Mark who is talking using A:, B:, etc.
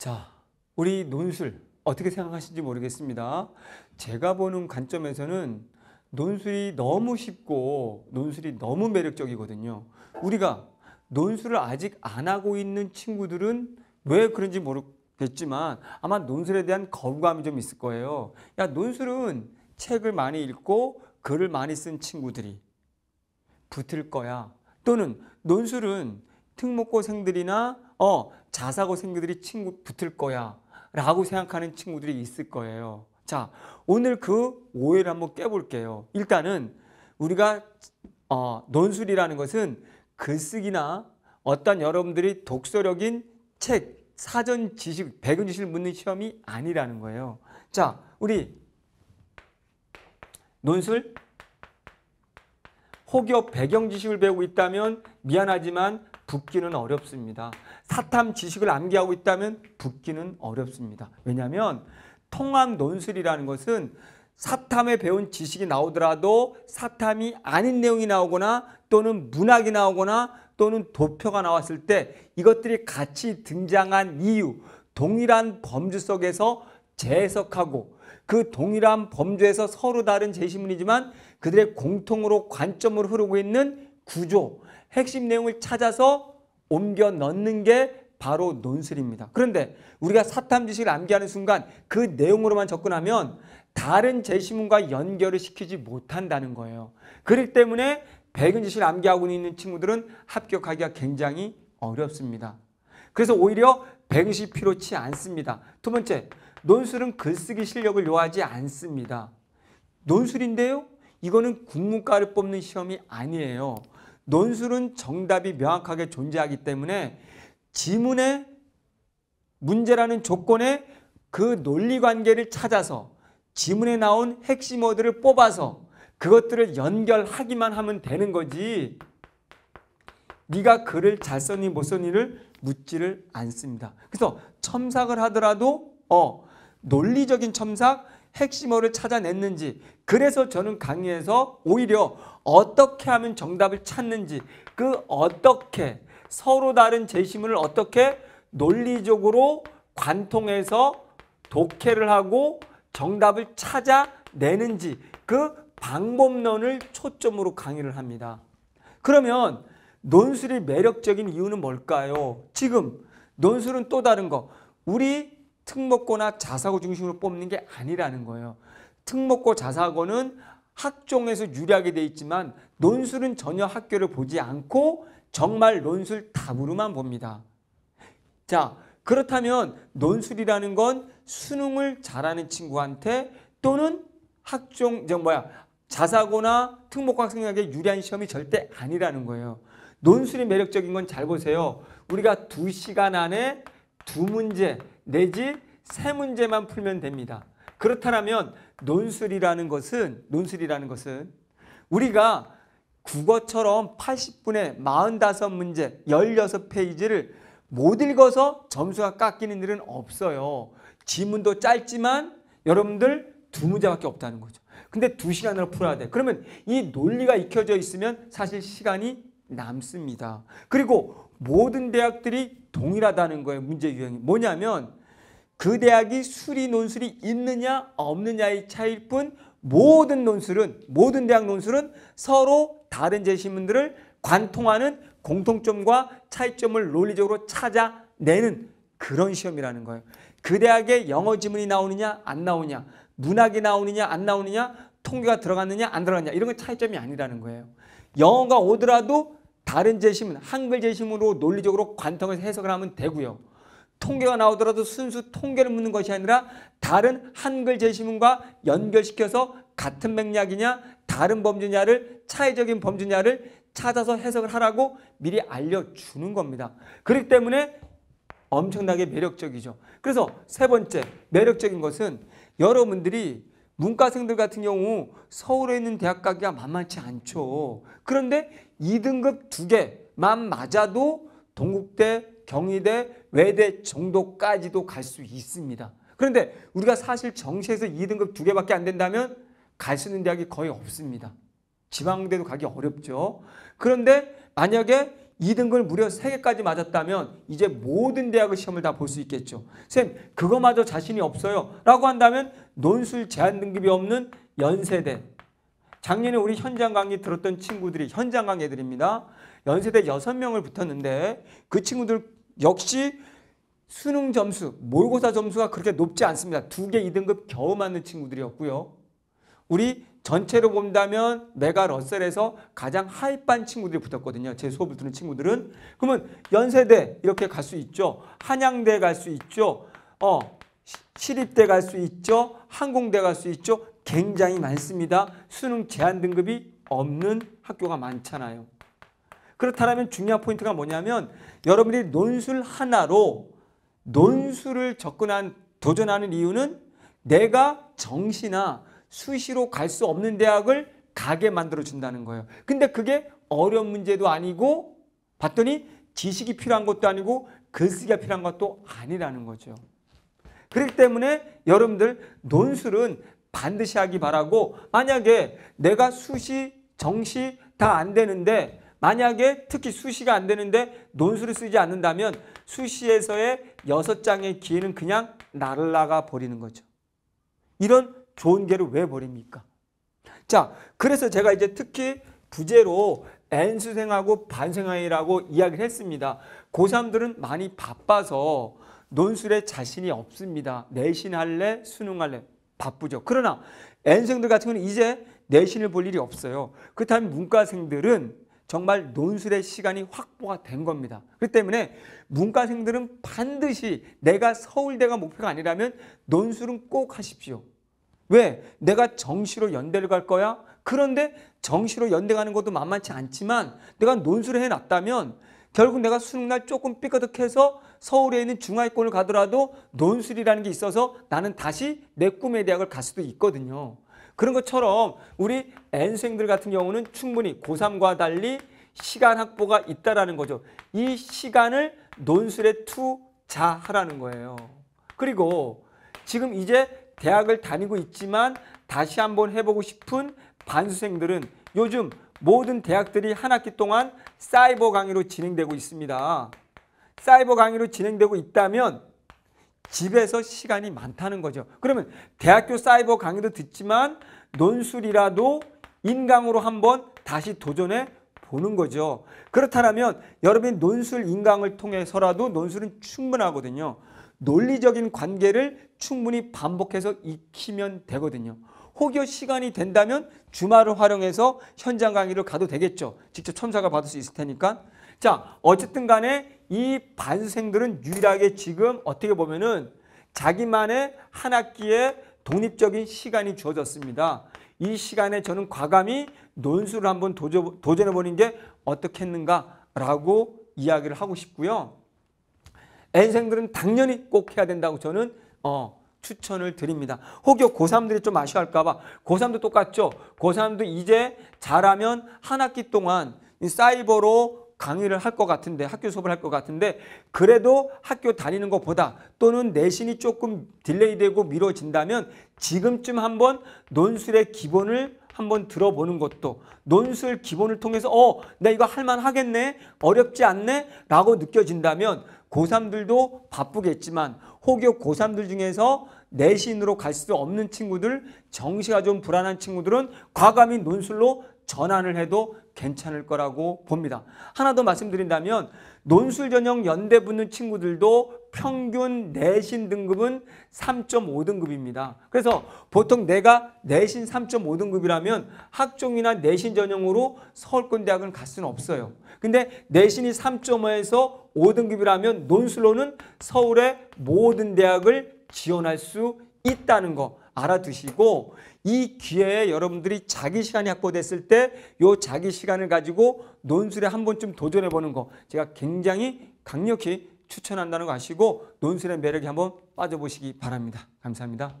A: 자, 우리 논술 어떻게 생각하시는지 모르겠습니다. 제가 보는 관점에서는 논술이 너무 쉽고 논술이 너무 매력적이거든요. 우리가 논술을 아직 안 하고 있는 친구들은 왜 그런지 모르겠지만 아마 논술에 대한 거부감이 좀 있을 거예요. 야, 논술은 책을 많이 읽고 글을 많이 쓴 친구들이 붙을 거야. 또는 논술은 특목고생들이나 어 자사고생들이 친구 붙을 거야 라고 생각하는 친구들이 있을 거예요. 자 오늘 그 오해를 한번 깨볼게요. 일단은 우리가 어, 논술이라는 것은 글쓰기나 어떤 여러분들이 독서력인 책, 사전 지식, 배경 지식을 묻는 시험이 아니라는 거예요. 자, 우리 논술 혹여 배경 지식을 배우고 있다면 미안하지만 붙기는 어렵습니다. 사탐 지식을 암기하고 있다면 붙기는 어렵습니다. 왜냐하면 통합 논술이라는 것은 사탐에 배운 지식이 나오더라도 사탐이 아닌 내용이 나오거나 또는 문학이 나오거나 또는 도표가 나왔을 때 이것들이 같이 등장한 이유, 동일한 범주 속에서 재해석하고 그 동일한 범주에서 서로 다른 제시문이지만 그들의 공통으로 관점으로 흐르고 있는 구조, 핵심 내용을 찾아서 옮겨 넣는 게 바로 논술입니다. 그런데 우리가 사탐 지식을 암기하는 순간 그 내용으로만 접근하면 다른 제시문과 연결을 시키지 못한다는 거예요. 그렇기 때문에 백은 지식을 암기하고 있는 친구들은 합격하기가 굉장히 어렵습니다. 그래서 오히려 백은식 필요치 않습니다. 두 번째, 논술은 글쓰기 실력을 요하지 않습니다. 논술인데요. 이거는 국문과를 뽑는 시험이 아니에요. 논술은 정답이 명확하게 존재하기 때문에 지문의 문제라는 조건에 그 논리관계를 찾아서 지문에 나온 핵심어들을 뽑아서 그것들을 연결하기만 하면 되는 거지 네가 글을 잘 썼니 못 썼니를 묻지를 않습니다. 그래서 첨삭을 하더라도 어 논리적인 첨삭, 핵심어를 찾아냈는지 그래서 저는 강의에서 오히려 어떻게 하면 정답을 찾는지 그 어떻게 서로 다른 제시문을 어떻게 논리적으로 관통해서 독해를 하고 정답을 찾아내는지 그 방법론을 초점으로 강의를 합니다. 그러면 논술이 매력적인 이유는 뭘까요? 지금 논술은 또 다른 거. 우리 특목고나 자사고 중심으로 뽑는 게 아니라는 거예요. 특목고 자사고는 학종에서 유리하게 돼 있지만 논술은 전혀 학교를 보지 않고 정말 논술 답으로만 봅니다. 자 그렇다면 논술이라는 건 수능을 잘하는 친구한테 또는 학종 저 뭐야 자사고나 특목고 학생에게 유리한 시험이 절대 아니라는 거예요. 논술이 매력적인 건 잘 보세요. 우리가 두시간 안에 두 문제 내지 세 문제만 풀면 됩니다. 그렇다면 논술이라는 것은 논술이라는 것은 우리가 국어처럼 80분에 45문제 16페이지를 못 읽어서 점수가 깎이는 일은 없어요. 지문도 짧지만 여러분들 두 문제밖에 없다는 거죠. 근데 두 시간으로 풀어야 돼. 그러면 이 논리가 익혀져 있으면 사실 시간이 남습니다. 그리고 모든 대학들이 동일하다는 거예요. 문제 유형이 뭐냐면 그 대학이 수리 논술이 있느냐 없느냐의 차이일 뿐 모든 논술은 모든 대학 논술은 서로 다른 제시문들을 관통하는 공통점과 차이점을 논리적으로 찾아내는 그런 시험이라는 거예요. 그 대학에 영어 지문이 나오느냐 안 나오냐 문학이 나오느냐 안 나오느냐 통계가 들어갔느냐 안 들어갔느냐 이런 건 차이점이 아니라는 거예요. 영어가 오더라도 다른 재심, 한글 재심으로 논리적으로 관통을 해석을 하면 되고요. 통계가 나오더라도 순수 통계를 묻는 것이 아니라 다른 한글 재심과 연결시켜서 같은 맥락이냐 다른 범죄냐를 차이적인 범죄냐를 찾아서 해석을 하라고 미리 알려주는 겁니다. 그렇기 때문에 엄청나게 매력적이죠. 그래서 세 번째 매력적인 것은 여러분들이 문과생들 같은 경우 서울에 있는 대학 가기가 만만치 않죠. 그런데 2등급 2개만 맞아도 동국대, 경희대, 외대 정도까지도 갈 수 있습니다. 그런데 우리가 사실 정시에서 2등급 2개밖에 안 된다면 갈 수 있는 대학이 거의 없습니다. 지방대도 가기 어렵죠. 그런데 만약에 2등급을 무려 3개까지 맞았다면 이제 모든 대학의 시험을 다 볼 수 있겠죠. 쌤, 그거마저 자신이 없어요. 라고 한다면 논술 제한 등급이 없는 연세대, 작년에 우리 현장 강의 들었던 친구들이 현장 강의들입니다. 연세대 6명을 붙었는데 그 친구들 역시 수능 점수, 모의고사 점수가 그렇게 높지 않습니다. 두개 2등급 겨우 맞는 친구들이었고요. 우리 전체로 본다면 메가 러셀에서 가장 하위반 친구들이 붙었거든요. 제 수업을 듣는 친구들은. 그러면 연세대 이렇게 갈 수 있죠. 한양대 갈 수 있죠. 어, 시립대 갈 수 있죠. 항공대 갈 수 있죠. 굉장히 많습니다. 수능 제한 등급이 없는 학교가 많잖아요. 그렇다면 중요한 포인트가 뭐냐면 여러분들이 논술 하나로 논술을 접근한 도전하는 이유는 내가 정시나 수시로 갈 수 없는 대학을 가게 만들어 준다는 거예요. 근데 그게 어려운 문제도 아니고 봤더니 지식이 필요한 것도 아니고 글쓰기가 필요한 것도 아니라는 거죠. 그렇기 때문에 여러분들 논술은 반드시 하기 바라고 만약에 내가 수시, 정시 다 안 되는데 만약에 특히 수시가 안 되는데 논술을 쓰지 않는다면 수시에서의 여섯 장의 기회는 그냥 날라가 버리는 거죠. 이런 좋은 기회를 왜 버립니까? 자, 그래서 제가 이제 특히 부제로 N수생하고 반생아이라고 이야기를 했습니다. 고3들은 많이 바빠서 논술에 자신이 없습니다. 내신할래? 수능할래? 바쁘죠. 그러나 N생들 같은 경우는 이제 내신을 볼 일이 없어요. 그렇다면 문과생들은 정말 논술의 시간이 확보가 된 겁니다. 그렇기 때문에 문과생들은 반드시 내가 서울대가 목표가 아니라면 논술은 꼭 하십시오. 왜? 내가 정시로 연대를 갈 거야? 그런데 정시로 연대 가는 것도 만만치 않지만 내가 논술을 해놨다면 결국 내가 수능날 조금 삐끄덕해서 서울에 있는 중하위권을 가더라도 논술이라는 게 있어서 나는 다시 내 꿈의 대학을 갈 수도 있거든요. 그런 것처럼 우리 N생들 같은 경우는 충분히 고3과 달리 시간 확보가 있다라는 거죠. 이 시간을 논술에 투자하라는 거예요. 그리고 지금 이제 대학을 다니고 있지만 다시 한번 해보고 싶은 반수생들은 요즘 모든 대학들이 한 학기 동안 사이버 강의로 진행되고 있습니다. 사이버 강의로 진행되고 있다면 집에서 시간이 많다는 거죠. 그러면 대학교 사이버 강의도 듣지만 논술이라도 인강으로 한번 다시 도전해 보는 거죠. 그렇다면 여러분이 논술 인강을 통해서라도 논술은 충분하거든요. 논리적인 관계를 충분히 반복해서 익히면 되거든요. 혹여 시간이 된다면 주말을 활용해서 현장 강의를 가도 되겠죠. 직접 첨사가 받을 수 있을 테니까. 자, 어쨌든 간에 이 반생들은 유일하게 지금 어떻게 보면은 자기만의 한 학기에 독립적인 시간이 주어졌습니다. 이 시간에 저는 과감히 논술을 한번 도전해보는 게 어떻겠는가라고 이야기를 하고 싶고요. N생들은 당연히 꼭 해야 된다고 저는 어, 추천을 드립니다. 혹여 고3들이 좀 아쉬워할까 봐 고3도 똑같죠. 고3도 이제 잘하면 한 학기 동안 사이버로 강의를 할 것 같은데 학교 수업을 할 것 같은데 그래도 학교 다니는 것보다 또는 내신이 조금 딜레이되고 미뤄진다면 지금쯤 한번 논술의 기본을 한번 들어보는 것도 논술 기본을 통해서 어, 내가 이거 할만 하겠네. 어렵지 않네. 라고 느껴진다면 고3들도 바쁘겠지만 혹여 고3들 중에서 내신으로 갈 수 없는 친구들, 정시가 좀 불안한 친구들은 과감히 논술로 전환을 해도 괜찮을 거라고 봅니다. 하나 더 말씀드린다면 논술 전형 연대 붙는 친구들도 평균 내신 등급은 3.5등급입니다. 그래서 보통 내가 내신 3.5등급이라면 학종이나 내신 전형으로 서울권대학을갈 수는 없어요. 근데 내신이 3.5에서 5등급이라면 논술로는 서울의 모든 대학을 지원할 수 있다는 거 알아두시고 이 기회에 여러분들이 자기 시간이 확보됐을 때 요 자기 시간을 가지고 논술에 한 번쯤 도전해 보는 거 제가 굉장히 강력히 추천한다는 거 아시고 논술의 매력에 한번 빠져보시기 바랍니다. 감사합니다.